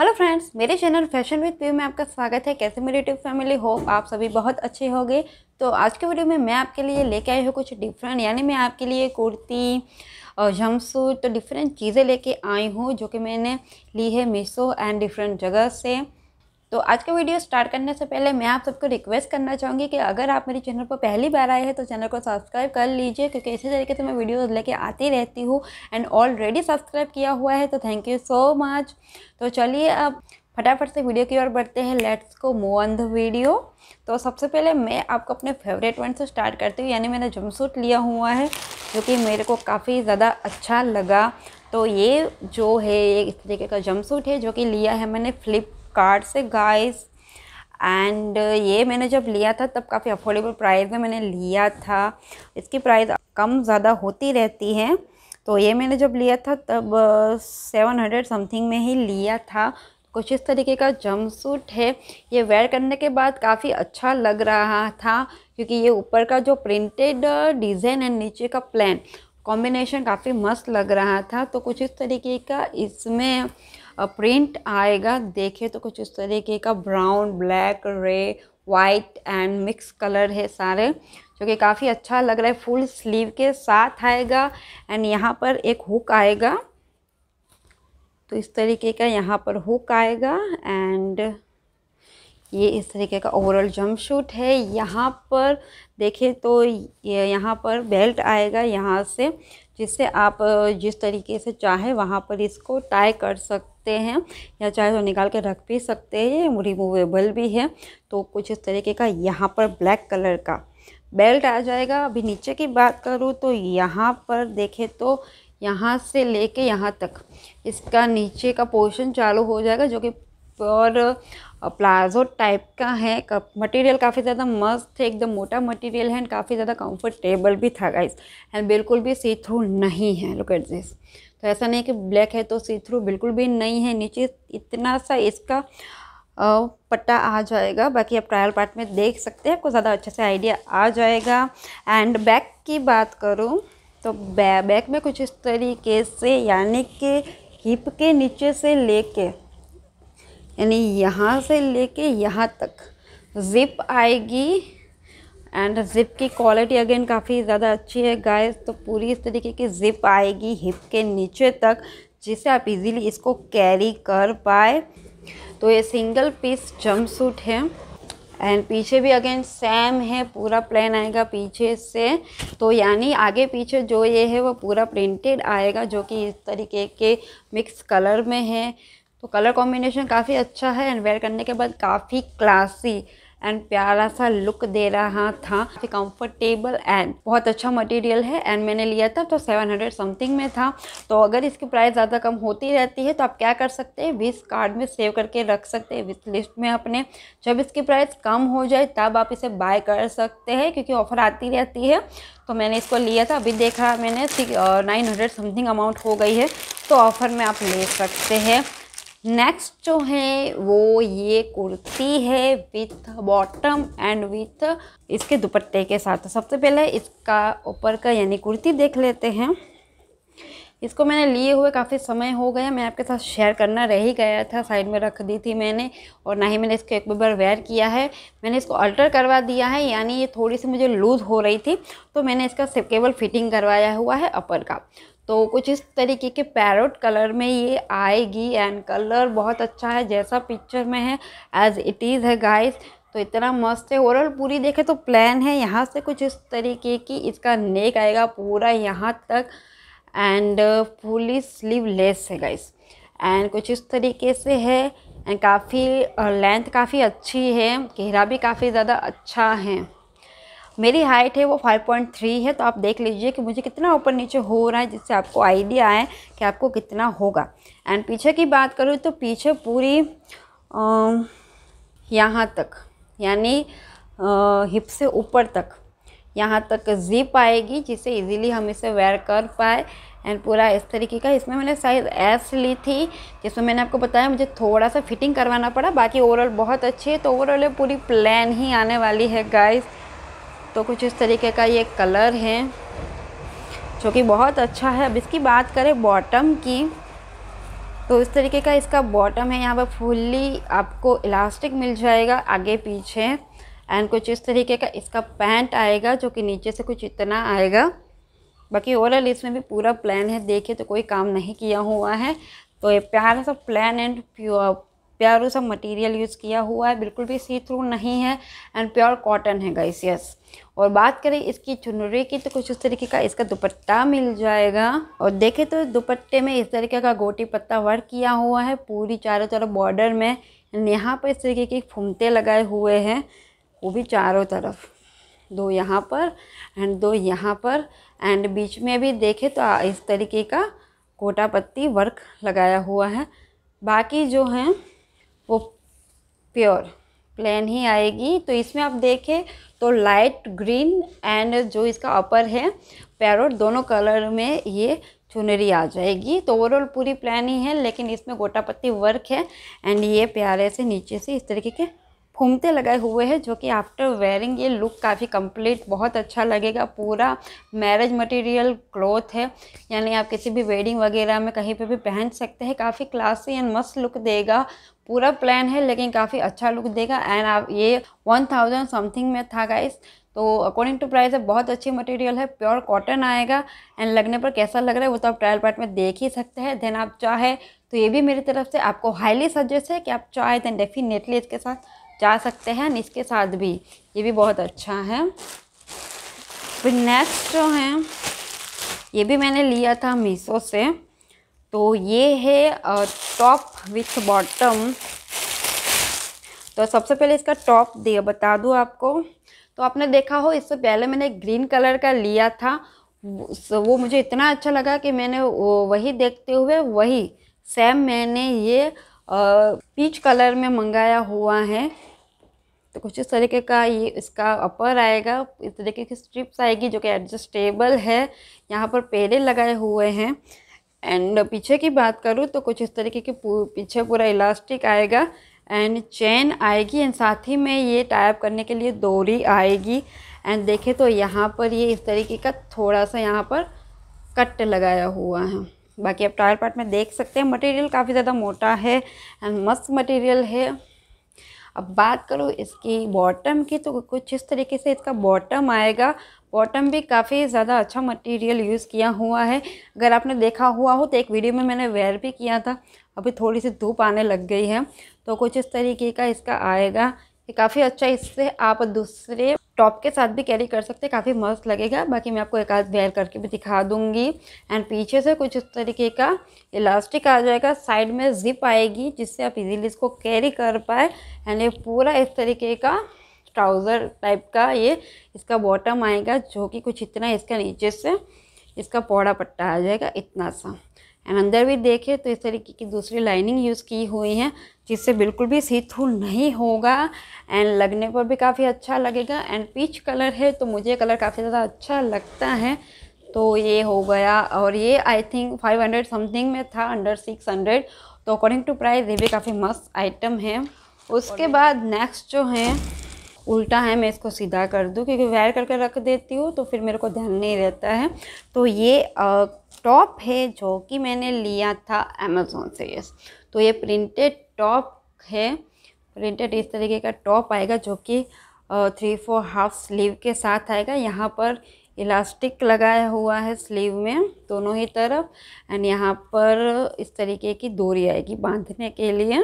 hello friends मेरे channel fashion with view में आपका स्वागत है कैसे मेरे यूट्यूब फैमिली होप आप सभी बहुत अच्छे होंगे तो आज के वीडियो में मैं आपके लिए लेके आई हूँ कुछ डिफरेंट यानी मैं आपके लिए कुर्ती और जमसूट तो डिफरेंट चीज़ें लेके आई हूँ जो कि मैंने ली है मीशो एंड डिफरेंट जगह से तो आज का वीडियो स्टार्ट करने से पहले मैं आप सबको रिक्वेस्ट करना चाहूँगी कि अगर आप मेरे चैनल पर पहली बार आए हैं तो चैनल को सब्सक्राइब कर लीजिए क्योंकि इसी तरीके से मैं वीडियोस लेके आती रहती हूँ एंड ऑलरेडी सब्सक्राइब किया हुआ है तो थैंक यू सो मच तो चलिए अब फटाफट से वीडियो की ओर बढ़ते हैं लेट्स को मूव ऑन द वीडियो तो सबसे पहले मैं आपको अपने फेवरेट वन से स्टार्ट करती हूँ यानी मैंने जमसूट लिया हुआ है जो कि मेरे को काफ़ी ज़्यादा अच्छा लगा तो ये जो है ये इस तरीके का सूट है जो कि लिया है मैंने फ्लिप कार्ड से गाइस एंड uh, ये मैंने जब लिया था तब काफ़ी अफोर्डेबल प्राइस में मैंने लिया था इसकी प्राइस कम ज़्यादा होती रहती है तो ये मैंने जब लिया था तब सेवन हंड्रेड समथिंग में ही लिया था कुछ इस तरीके का जम सूट है ये वेयर करने के बाद काफ़ी अच्छा लग रहा था क्योंकि ये ऊपर का जो प्रिंटेड डिज़ाइन uh, है नीचे का प्लान कॉम्बिनेशन काफ़ी मस्त लग रहा था तो कुछ इस तरीके का इसमें प्रिंट आएगा देखे तो कुछ इस तरीके का ब्राउन ब्लैक रे वाइट एंड मिक्स कलर है सारे जो कि काफ़ी अच्छा लग रहा है फुल स्लीव के साथ आएगा एंड यहाँ पर एक हुक आएगा तो इस तरीके का यहाँ पर हुक आएगा एंड ये इस तरीके का ओवरऑल जंप शूट है यहाँ पर देखें तो यहाँ पर बेल्ट आएगा यहाँ से जिससे आप जिस तरीके से चाहे वहाँ पर इसको टाई कर सकते हैं या चाहे तो निकाल के रख भी सकते हैं रिमूवेबल भी है तो कुछ इस तरीके का यहाँ पर ब्लैक कलर का बेल्ट आ जाएगा अभी नीचे की बात करूँ तो यहाँ पर देखें तो यहाँ से लेके यहाँ तक इसका नीचे का पोर्शन चालू हो जाएगा जो कि और प्लाजो टाइप का है मटेरियल काफ़ी ज़्यादा मस्त है एकदम मोटा मटेरियल है एंड काफ़ी ज़्यादा कंफर्टेबल भी था गाइस एंड बिल्कुल भी सी थ्रू नहीं है लुक एट दिस तो ऐसा नहीं कि ब्लैक है तो सी थ्रू बिल्कुल भी नहीं है नीचे इतना सा इसका पट्टा आ जाएगा बाकी आप ट्रायल पार्ट में देख सकते हैं आपको ज़्यादा अच्छे से आइडिया आ जाएगा एंड बैक की बात करूँ तो बैक में कुछ इस तरीके से यानी कि हिप के नीचे से लेके यानी यहाँ से लेके यहाँ तक ज़िप आएगी एंड ज़िप की क्वालिटी अगेन काफ़ी ज़्यादा अच्छी है गाय तो पूरी इस तरीके की ज़िप आएगी हिप के नीचे तक जिससे आप इजीली इसको कैरी कर पाए तो ये सिंगल पीस जम्प सूट है एंड पीछे भी अगेन सेम है पूरा प्लेन आएगा पीछे से तो यानी आगे पीछे जो ये है वो पूरा प्रिंटेड आएगा जो कि इस तरीके के मिक्स कलर में है तो कलर कॉम्बिनेशन काफ़ी अच्छा है एंड वेयर करने के बाद काफ़ी क्लासी एंड प्यारा सा लुक दे रहा था काफ़ी कंफर्टेबल एंड बहुत अच्छा मटेरियल है एंड मैंने लिया था तो 700 समथिंग में था तो अगर इसकी प्राइस ज़्यादा कम होती रहती है तो आप क्या कर सकते हैं विस कार्ड में सेव करके रख सकते हैं विस लिस्ट में अपने जब इसकी प्राइस कम हो जाए तब आप इसे बाय कर सकते हैं क्योंकि ऑफ़र आती रहती है तो मैंने इसको लिया था अभी देखा मैंने नाइन समथिंग अमाउंट हो गई है तो ऑफ़र में आप ले सकते हैं नेक्स्ट जो है वो ये कुर्ती है विथ बॉटम एंड विथ इसके दुपट्टे के साथ सबसे पहले इसका ऊपर का यानी कुर्ती देख लेते हैं इसको मैंने लिए हुए काफ़ी समय हो गया मैं आपके साथ शेयर करना रह ही गया था साइड में रख दी थी मैंने और ना ही मैंने इसको एक बार वेयर किया है मैंने इसको अल्टर करवा दिया है यानी ये थोड़ी सी मुझे लूज़ हो रही थी तो मैंने इसका केवल फिटिंग करवाया हुआ है अपर का तो कुछ इस तरीके के पैरोट कलर में ये आएगी एंड कलर बहुत अच्छा है जैसा पिक्चर में है एज इट इज़ है गाइस तो इतना मस्त है ओवरऑल पूरी देखे तो प्लान है यहाँ से कुछ इस तरीके की इसका नेक आएगा पूरा यहाँ तक एंड फुली स्लीवलेस है गाइस एंड कुछ इस तरीके से है एंड काफ़ी लेंथ काफ़ी अच्छी है घेरा भी काफ़ी ज़्यादा अच्छा है मेरी हाइट है वो 5.3 है तो आप देख लीजिए कि मुझे कितना ऊपर नीचे हो रहा है जिससे आपको आइडिया आए कि आपको कितना होगा एंड पीछे की बात करूँ तो पीछे पूरी यहाँ तक यानी हिप से ऊपर तक यहाँ तक जिप आएगी जिसे इजीली हम इसे वेयर कर पाए एंड पूरा इस तरीके का इसमें मैंने साइज़ एस ली थी जिसमें मैंने आपको बताया मुझे थोड़ा सा फिटिंग करवाना पड़ा बाकी ओवरऑल बहुत अच्छी है तो ओवरऑल पूरी प्लान ही आने वाली है गाइस तो कुछ इस तरीके का ये कलर है जो कि बहुत अच्छा है अब इसकी बात करें बॉटम की तो इस तरीके का इसका बॉटम है यहाँ पर फुल्ली आपको इलास्टिक मिल जाएगा आगे पीछे एंड कुछ इस तरीके का इसका पैंट आएगा जो कि नीचे से कुछ इतना आएगा बाकी ओवरऑल इसमें भी पूरा प्लान है देखिए तो कोई काम नहीं किया हुआ है तो ये प्यारा सा प्लान एंड प्यारो सा मटेरियल यूज़ किया हुआ है बिल्कुल भी सी थ्रू नहीं है एंड प्योर कॉटन है गाइस यस और बात करें इसकी चुनरी की तो कुछ उस तरीके का इसका दुपट्टा मिल जाएगा और देखें तो दुपट्टे में इस तरीके का गोटी पत्ता वर्क किया हुआ है पूरी चारों तरफ बॉर्डर में यहाँ पर इस तरीके की फुमते लगाए हुए हैं वो भी चारों तरफ दो यहाँ पर एंड दो यहाँ पर एंड बीच में भी देखें तो इस तरीके का कोटा पत्ती वर्क लगाया हुआ है बाकी जो हैं वो प्योर प्लेन ही आएगी तो इसमें आप देखें तो लाइट ग्रीन एंड जो इसका अपर है पैरोट दोनों कलर में ये चुनरी आ जाएगी तो ओवरऑल पूरी प्लान ही है लेकिन इसमें गोटा पत्ती वर्क है एंड ये प्यारे से नीचे से इस तरीके के फूमते लगाए हुए हैं जो कि आफ्टर वेयरिंग ये लुक काफ़ी कंप्लीट बहुत अच्छा लगेगा पूरा मैरिज मटेरियल क्लॉथ है यानी आप किसी भी वेडिंग वगैरह में कहीं पे भी पहन सकते हैं काफ़ी क्लासी एंड मस्त लुक देगा पूरा प्लान है लेकिन काफ़ी अच्छा लुक देगा एंड आप ये वन थाउजेंड समथिंग में था गाइस तो अकॉर्डिंग टू प्राइस है बहुत अच्छी मटेरियल है प्योर कॉटन आएगा एंड लगने पर कैसा लग रहा है वो तो आप ट्रायल पार्ट में देख ही सकते हैं देन आप चाहे तो ये भी मेरी तरफ से आपको हाईली सजेस्ट है कि आप चाहे देन डेफिनेटली इसके साथ जा सकते हैं एंड इसके साथ भी ये भी बहुत अच्छा है फिर नेक्स्ट जो है ये भी मैंने लिया था मीशो से तो ये है टॉप विथ बॉटम तो सबसे पहले इसका टॉप दिया बता दूँ आपको तो आपने देखा हो इससे पहले मैंने ग्रीन कलर का लिया था वो मुझे इतना अच्छा लगा कि मैंने वही देखते हुए वही सेम मैंने ये पीच कलर में मंगाया हुआ है तो कुछ इस तरीके का ये इसका अपर आएगा इस तरीके की स्ट्रिप्स आएगी जो कि एडजस्टेबल है यहाँ पर पेड़े लगाए हुए हैं एंड पीछे की बात करूँ तो कुछ इस तरीके की पीछे पूरा इलास्टिक आएगा एंड चेन आएगी एंड साथ ही में ये टाइप करने के लिए दोरी आएगी एंड देखें तो यहाँ पर ये इस तरीके का थोड़ा सा यहाँ पर कट लगाया हुआ है बाकी आप टायर पार्ट में देख सकते हैं मटेरियल काफ़ी ज़्यादा मोटा है एंड मस्त मटेरियल है अब बात करूँ इसकी बॉटम की तो कुछ इस तरीके से इसका बॉटम आएगा बॉटम भी काफ़ी ज़्यादा अच्छा मटेरियल यूज़ किया हुआ है अगर आपने देखा हुआ हो तो एक वीडियो में मैंने वेयर भी किया था अभी थोड़ी सी धूप आने लग गई है तो कुछ इस तरीके का इसका आएगा ये काफ़ी अच्छा इससे आप दूसरे टॉप के साथ भी कैरी कर सकते हैं काफ़ी मस्त लगेगा बाकी मैं आपको एक आध वेयर करके भी दिखा दूंगी एंड पीछे से कुछ इस तरीके का इलास्टिक आ जाएगा साइड में जिप आएगी जिससे आप इजीली इसको कैरी कर पाए एंड ये पूरा इस तरीके का ट्राउज़र टाइप का ये इसका बॉटम आएगा जो कि कुछ इतना इसका नीचे से इसका पौड़ा पट्टा आ जाएगा इतना सा एंड अंदर भी देखें तो इस तरीके की दूसरी लाइनिंग यूज़ की हुई है जिससे बिल्कुल भी सी थ्रू नहीं होगा एंड लगने पर भी काफ़ी अच्छा लगेगा एंड पीच कलर है तो मुझे कलर काफ़ी ज़्यादा अच्छा लगता है तो ये हो गया और ये आई थिंक 500 समथिंग में था अंडर 600 तो अकॉर्डिंग टू प्राइस ये भी काफ़ी मस्त आइटम है उसके बाद नेक्स्ट जो है उल्टा है मैं इसको सीधा कर दूँ क्योंकि वेयर करके रख देती हूँ तो फिर मेरे को ध्यान नहीं रहता है तो ये टॉप है जो कि मैंने लिया था अमेज़ोन से यस तो ये प्रिंटेड टॉप है प्रिंटेड इस तरीके का टॉप आएगा जो कि थ्री फोर हाफ स्लीव के साथ आएगा यहाँ पर इलास्टिक लगाया हुआ है स्लीव में दोनों ही तरफ एंड यहाँ पर इस तरीके की दूरी आएगी बांधने के लिए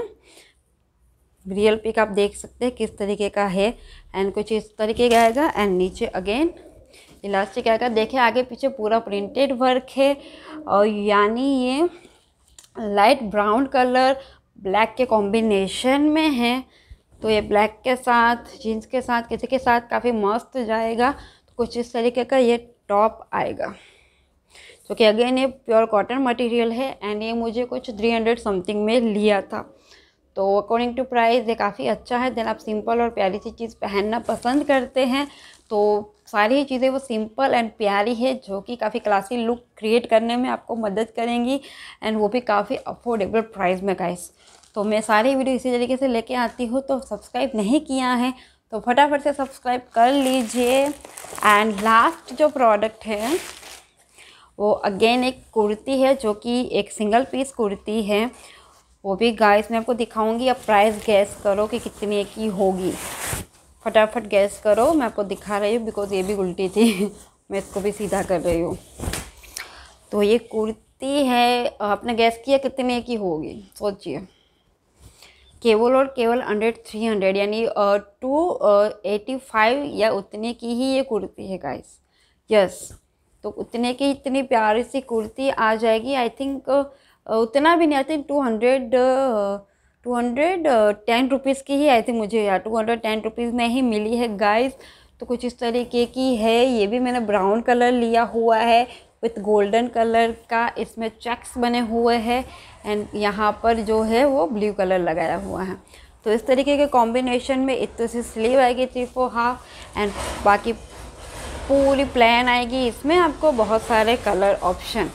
रियल पिक आप देख सकते हैं किस तरीके का है एंड कुछ इस तरीके का आएगा एंड नीचे अगेन इलास्टिक आएगा देखिए आगे पीछे पूरा प्रिंटेड वर्क है और यानी ये लाइट ब्राउन कलर ब्लैक के कॉम्बिनेशन में है तो ये ब्लैक के साथ जीन्स के साथ किसी के साथ काफ़ी मस्त जाएगा तो कुछ इस तरीके का ये टॉप आएगा क्योंकि तो अगेन ये प्योर कॉटन मटेरियल है एंड ये मुझे कुछ थ्री हंड्रेड समथिंग में लिया था तो अकॉर्डिंग टू प्राइस ये काफ़ी अच्छा है देन आप सिंपल और प्यारी सी चीज़ पहनना पसंद करते हैं तो सारी ही चीज़ें वो सिंपल एंड प्यारी है जो कि काफ़ी क्लासी लुक क्रिएट करने में आपको मदद करेंगी एंड वो भी काफ़ी अफोर्डेबल प्राइस में गाइस तो मैं सारी वीडियो इसी तरीके से लेके आती हूँ तो सब्सक्राइब नहीं किया है तो फटाफट से सब्सक्राइब कर लीजिए एंड लास्ट जो प्रोडक्ट है वो अगेन एक कुर्ती है जो कि एक सिंगल पीस कुर्ती है वो भी गाइस मैं आपको दिखाऊंगी अब प्राइस गैस करो कि कितने की होगी फटाफट गैस करो मैं आपको दिखा रही हूँ बिकॉज़ ये भी उल्टी थी मैं इसको भी सीधा कर रही हूँ तो ये कुर्ती है आपने गैस किया कितने की होगी सोचिए केवल और केवल हंड्रेड थ्री हंड्रेड यानी टू एटी फाइव या उतने की ही ये कुर्ती है गाइस यस तो उतने की इतनी प्यारी सी कुर्ती आ जाएगी आई थिंक उतना भी नहीं I think two hundred two hundred ten rupees की ही आई थिंक मुझे यार टू हंड्रेड टेन रुपीज़ में ही मिली है गाइस तो कुछ इस तरीके की है ये भी मैंने ब्राउन कलर लिया हुआ है विथ गोल्डन कलर का इसमें चेक्स बने हुए हैं एंड यहाँ पर जो है वो ब्लू कलर लगाया हुआ है तो इस तरीके के कॉम्बिनेशन में इतने सी स्लीव आएगी थ्री फोर हाफ एंड बाकी पूरी प्लान आएगी इसमें आपको बहुत सारे कलर ऑप्शन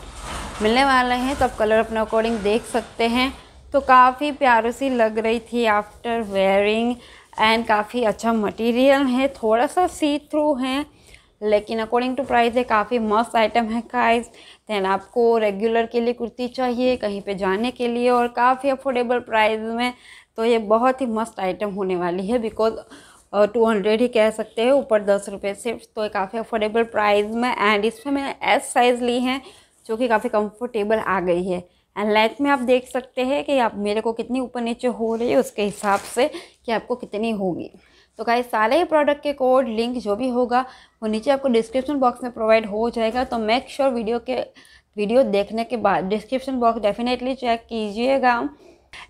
मिलने वाले हैं तो आप कलर अपने अकॉर्डिंग देख सकते हैं तो काफ़ी प्यारो सी लग रही थी आफ्टर वेयरिंग एंड काफ़ी अच्छा मटेरियल है थोड़ा सा सी थ्रू है लेकिन अकॉर्डिंग टू प्राइस ये काफ़ी मस्त आइटम है काइज दैन आपको रेगुलर के लिए कुर्ती चाहिए कहीं पे जाने के लिए और काफ़ी अफोर्डेबल प्राइस में तो ये बहुत ही मस्त आइटम होने वाली है बिकॉज टू हंड्रेड ही कह सकते हैं ऊपर दस रुपये सिर्फ तो ये काफ़ी अफोर्डेबल प्राइस में एंड इसमें मैंने एस साइज़ ली है जो कि काफ़ी कंफर्टेबल आ गई है एंड लेंथ में आप देख सकते हैं कि आप मेरे को कितनी ऊपर नीचे हो रही है उसके हिसाब से कि आपको कितनी होगी तो गाइज सारे ही प्रोडक्ट के कोड लिंक जो भी होगा वो नीचे आपको डिस्क्रिप्शन बॉक्स में प्रोवाइड हो जाएगा तो मेक श्योर वीडियो के वीडियो देखने के बाद डिस्क्रिप्शन बॉक्स डेफिनेटली चेक कीजिएगा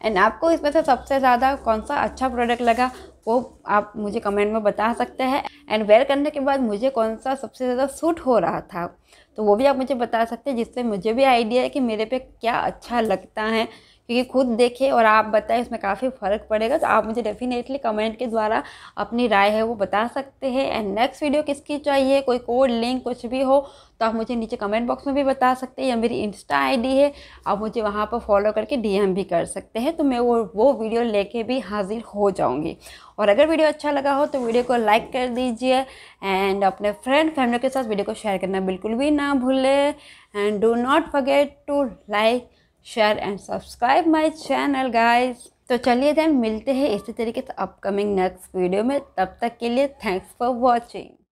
एंड आपको इसमें से सबसे ज़्यादा कौन सा अच्छा प्रोडक्ट लगा वो आप मुझे कमेंट में बता सकते हैं एंड वेयर करने के बाद मुझे कौन सा सबसे ज़्यादा सूट हो रहा था तो वो भी आप मुझे बता सकते हैं जिससे मुझे भी आइडिया है कि मेरे पे क्या अच्छा लगता है क्योंकि खुद देखें और आप बताएं उसमें काफ़ी फ़र्क पड़ेगा तो आप मुझे डेफिनेटली कमेंट के द्वारा अपनी राय है वो बता सकते हैं एंड नेक्स्ट वीडियो किसकी चाहिए कोई कोड लिंक कुछ भी हो तो आप मुझे नीचे कमेंट बॉक्स में भी बता सकते हैं या मेरी इंस्टा आईडी है आप मुझे वहाँ पर फॉलो करके डीएम भी कर सकते हैं तो मैं वो वो वीडियो लेके भी हाजिर हो जाऊँगी और अगर वीडियो अच्छा लगा हो तो वीडियो को लाइक कर दीजिए एंड अपने फ्रेंड फैमिली के साथ वीडियो को शेयर करना बिल्कुल भी ना भूलें and do not forget to like share and subscribe my channel guys तो चलिए देन मिलते हैं इसी तरीके से अपकमिंग नेक्स्ट वीडियो में तब तक के लिए थैंक्स फॉर वॉचिंग